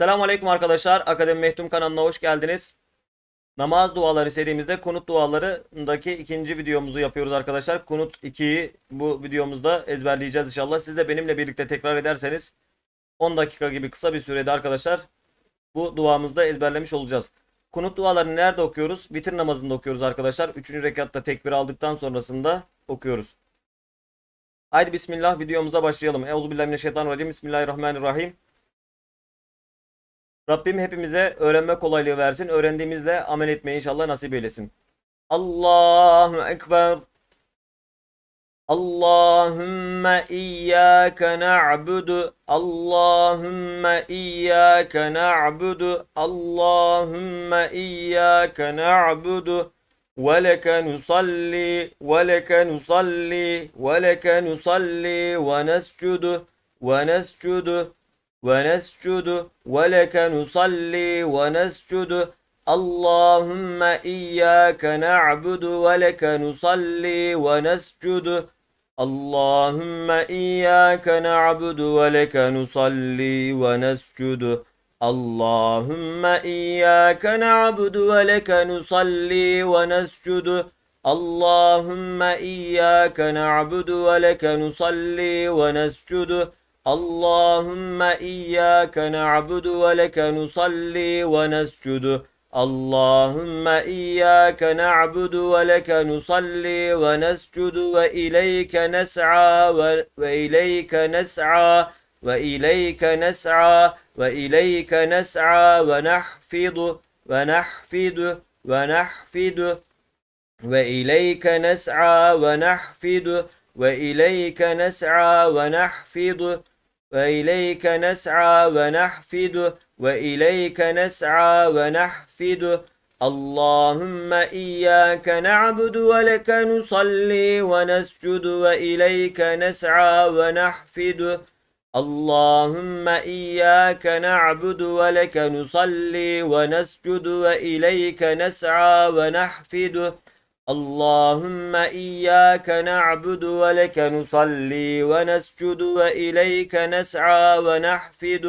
Selamun Aleyküm arkadaşlar. Akademi Mehtum kanalına hoş geldiniz. Namaz duaları serimizde kunut dualarındaki ikinci videomuzu yapıyoruz arkadaşlar. Kunut 2'yi bu videomuzda ezberleyeceğiz inşallah. Siz de benimle birlikte tekrar ederseniz 10 dakika gibi kısa bir sürede arkadaşlar bu duamızda ezberlemiş olacağız. Kunut dualarını nerede okuyoruz? Bitir namazında okuyoruz arkadaşlar. Üçüncü rekatta tekbir aldıktan sonrasında okuyoruz. Haydi bismillah videomuza başlayalım. Euzubillahimineşşeytanirracim. Bismillahirrahmanirrahim. Rabbim hepimize öğrenme kolaylığı versin. Öğrendiğimizle amel etmeyi inşallah nasip eylesin. Allahu Ekber. Allahümme iyyâke na'budu. Allahümme iyyâke na'budu. Allahümme iyyâke na'budu. Ve leke nusalli, ve leke nusalli, ve leke ونسجد ولك نصلي ونسجد اللهم إياك نعبد ولك نصلي ونسجد اللهم إياك نعبد ولك نصلي ونسجد اللهم إياك نعبد ولك نصلي ونسجد اللهم إياك نعبد ولك نصلي ونسجد اللهم إياك نعبد ولك نصلي ونسجد اللهم إياك نعبد ولك نصلي ونسجد وإليك نسعى وإليك نسعى وإليك نسعى وإليك نسعى ونحفظ ونحفظ ونحفظ وإليك نسعى ونحفظ وإليك نسعى ونحفظ وإليك نسعى ونحفد وإليك نسعى ونحفد اللهم إياك نعبد ولك نصلي ونسجد وإليك نسعى ونحفد اللهم إياك نعبد ولك نصلي ونسجد وإليك نسعى ونحفد اللهم إياك نعبد ولك نصلي ونسجد وإليك نسعى ونحفد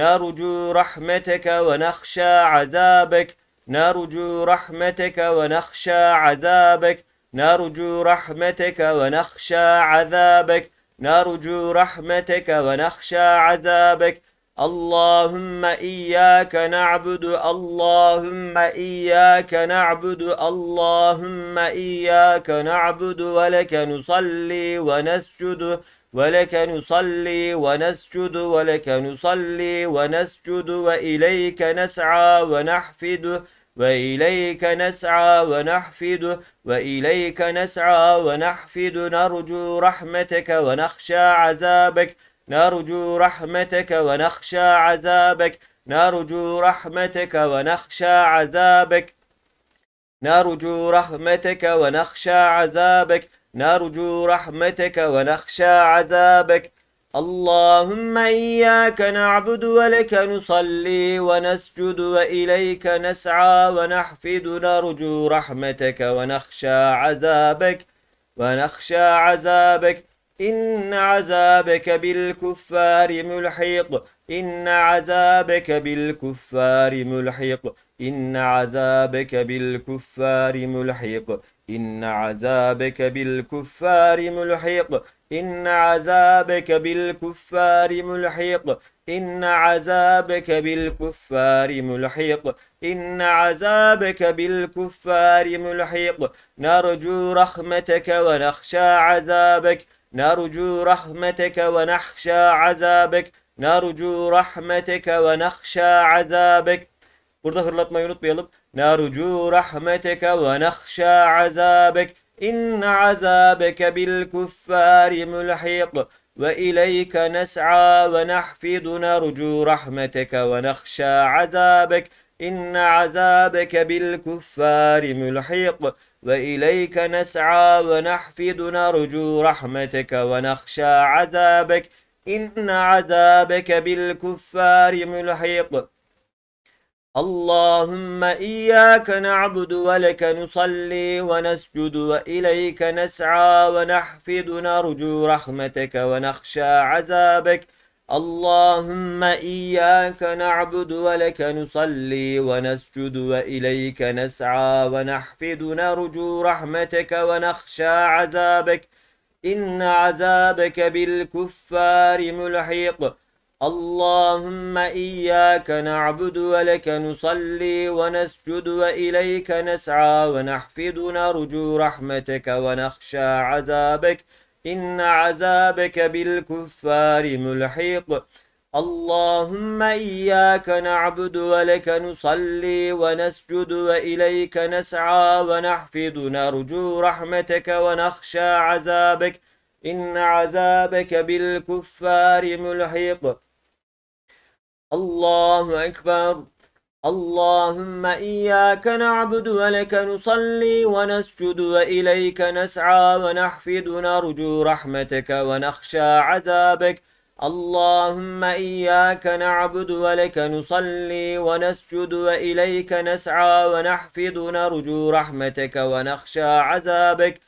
نرجو رحمتك ونخشى عذابك نرجو رحمتك ونخشى عذابك نرجو رحمتك ونخشى عذابك نرجو رحمتك ونخشى عذابك اللهم إياك نعبد اللهم إياك نعبد اللهم إياك نعبد ولك نصلي ونسجد ولك نصلي ونسجد ولك نصلي ونسجد وإليك نسعى ونحفد وإليك نسعى ونحفد وإليك نسعى ونحفد نرجو رحمتك ونخشى عذابك نرجو رحمتك ونخشى عذابك نرجو رحمتك ونخشى عذابك نرجو رحمتك ونخشى عذابك نرجو رحمتك ونخشى عذابك اللهم إياك نعبد ولك نصلي ونسجد وإليك نسعى ونحفد نرجو رحمتك ونخشى عذابك ونخشى عذابك إن عذابك بالكفار ملحق إن عذابك بالكفار ملحق إن عذابك بالكفار ملحق إن عذابك بالكفار ملحق إن عذابك بالكفار ملحق إن عذابك بالكفار ملحق إن عذابك بالكفار ملحق نرجو رحمتك ونخشى عذابك نرجو رحمتك ونخشى عذابك نرجو رحمتك ونخشى عذابك Burada hırlatmayı unutmayalım. Narucu rahmeteke ve nahşa azabek. İnne azabeke bil kuffari mulhiq. Ve ileyke nes'a ve nahfidu narucu rahmeteke ve nahşa azabek. إن عذابك بالكفار ملحيق وإليك نسعى ونحفظ نرجو رحمتك ونخشى عذابك إن عذابك بالكفار ملحيق اللهم إياك نعبد ولك نصلي ونسجد وإليك نسعى ونحفظ نرجو رحمتك ونخشى عذابك اللهم إياك نعبد ولك نصلي ونسجد وإليك نسعى ونحفد نرجو رحمتك ونخشى عذابك إن عذابك بالكفار ملحق اللهم إياك نعبد ولك نصلي ونسجد وإليك نسعى ونحفد نرجو رحمتك ونخشى عذابك إن عذابك بالكفار ملحيق اللهم إياك نعبد ولك نصلي ونسجد وإليك نسعى ونحفظ نرجو رحمتك ونخشى عذابك إن عذابك بالكفار ملحيق الله أكبر اللهم إياك نعبد ولك نصلي ونسجد وإليك نسعى ونحفد نرجو رحمتك ونخشى عذابك اللهم إياك نعبد ولك نصلي ونسجد وإليك نسعى ونحفد نرجو رحمتك ونخشى عذابك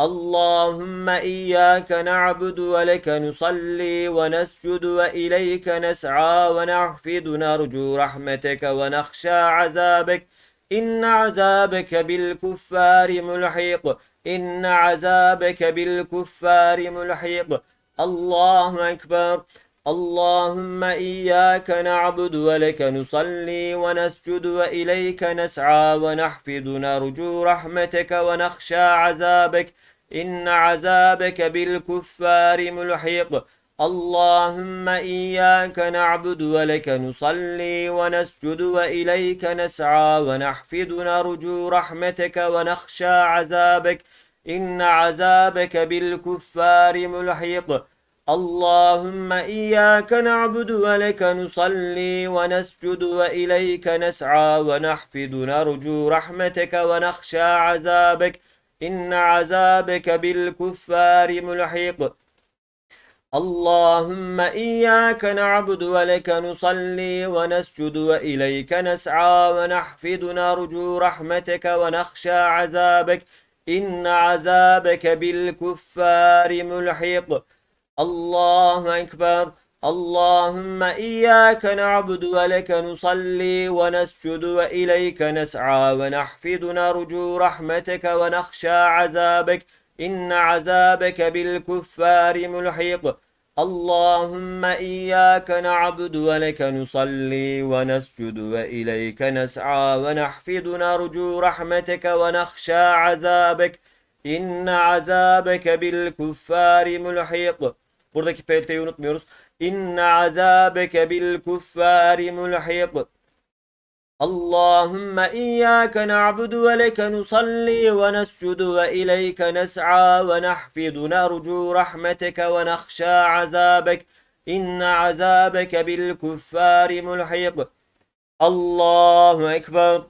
اللهم إياك نعبد ولك نصلي ونسجد وإليك نسعى ونعفد نرجو رحمتك ونخشى عذابك إن عذابك بالكفار ملحيق إن عذابك بالكفار ملحيق الله أكبر اللهم إياك نعبد ولك نصلي ونسجد وإليك نسعى ونحفظ نرجو رحمتك ونخشى عذابك إن عذابك بالكفار ملحق اللهم إياك نعبد ولك نصلي ونسجد وإليك نسعى ونحفظ نرجو رحمتك ونخشى عذابك إن عذابك بالكفار ملحق اللهم إياك نعبد ولك نصلي ونسجد وإليك نسعى ونحفظ نرجو رحمتك ونخشى عذابك إن عذابك بالكفار ملحق اللهم إياك نعبد ولك نصلي ونسجد وإليك نسعى ونحفد نرجو رحمتك ونخشى عذابك إن عذابك بالكفار ملحق الله أكبر اللهم إياك نعبد ولك نصلي ونسجد وإليك نسعى ونحفظ نرجو رحمتك ونخشى عذابك إن عذابك بالكفار ملحق اللهم إياك نعبد ولك نصلي ونسجد وإليك نسعى ونحفظ نرجو رحمتك ونخشى عذابك إن عذابك بالكفار ملحق Buradaki pelteyi unutmuyoruz. İnne azabeke bil kuffari mulhiq. Allahümme iyyâke na'budu ve leke nusalli ve nescudu ve ileyke nes'a ve nahfidu nercu rahmeteke ve nahşâ azâbek inne azâbeke bil kuffâri mulhiq. Allahu Ekber.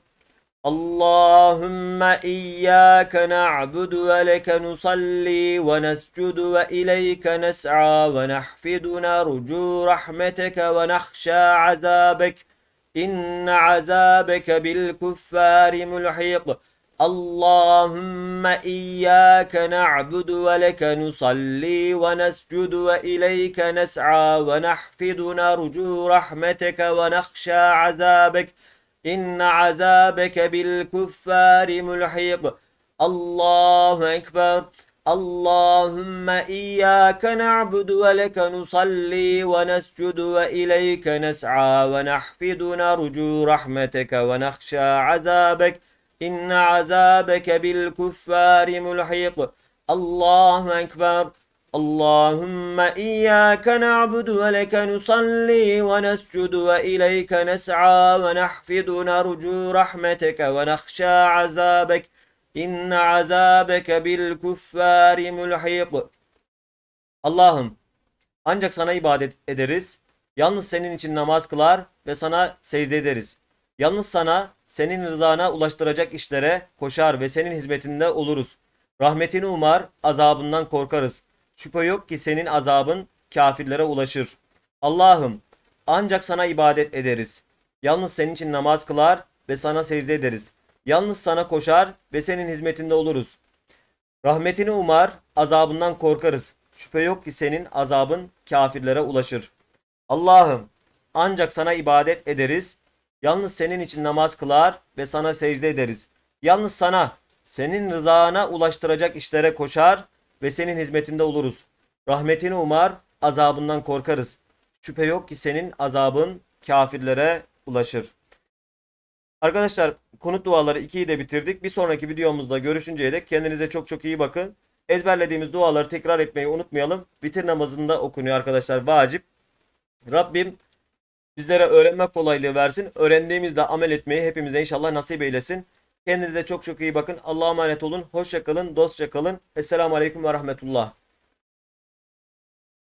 اللهم إياك نعبد ولك نصلي ونسجد وإليك نسعى ونحفد نرجو رحمتك ونخشى عذابك إن عذابك بالكفار ملحق اللهم إياك نعبد ولك نصلي ونسجد وإليك نسعى ونحفد نرجو رحمتك ونخشى عذابك إن عذابك بالكفار ملحق الله أكبر اللهم إياك نعبد ولك نصلي ونسجد وإليك نسعى ونحفد نرجو رحمتك ونخشى عذابك إن عذابك بالكفار ملحق الله أكبر Allahümme ve إياك ve ولك نصلي ve وإليك نسعى ونحفظ ve رحمتك ونخشى عذابك إن bil بالكفار ملحق Allah'ım ancak sana ibadet ederiz. Yalnız senin için namaz kılar ve sana secde ederiz. Yalnız sana senin rızana ulaştıracak işlere koşar ve senin hizmetinde oluruz. Rahmetini umar, azabından korkarız.'' Şüphe yok ki senin azabın kafirlere ulaşır. Allah'ım ancak sana ibadet ederiz. Yalnız senin için namaz kılar ve sana secde ederiz. Yalnız sana koşar ve senin hizmetinde oluruz. Rahmetini umar, azabından korkarız. Şüphe yok ki senin azabın kafirlere ulaşır. Allah'ım ancak sana ibadet ederiz. Yalnız senin için namaz kılar ve sana secde ederiz. Yalnız sana, senin rızana ulaştıracak işlere koşar ve senin hizmetinde oluruz. Rahmetini umar, azabından korkarız. Şüphe yok ki senin azabın kafirlere ulaşır. Arkadaşlar konut duaları 2'yi de bitirdik. Bir sonraki videomuzda görüşünceye dek kendinize çok çok iyi bakın. Ezberlediğimiz duaları tekrar etmeyi unutmayalım. Bitir namazında okunuyor arkadaşlar vacip. Rabbim bizlere öğrenme kolaylığı versin. Öğrendiğimizde amel etmeyi hepimize inşallah nasip eylesin. Kendinize çok çok iyi bakın. Allah'a emanet olun. Hoşça kalın. Dostça kalın. Esselamu Aleyküm ve Rahmetullah.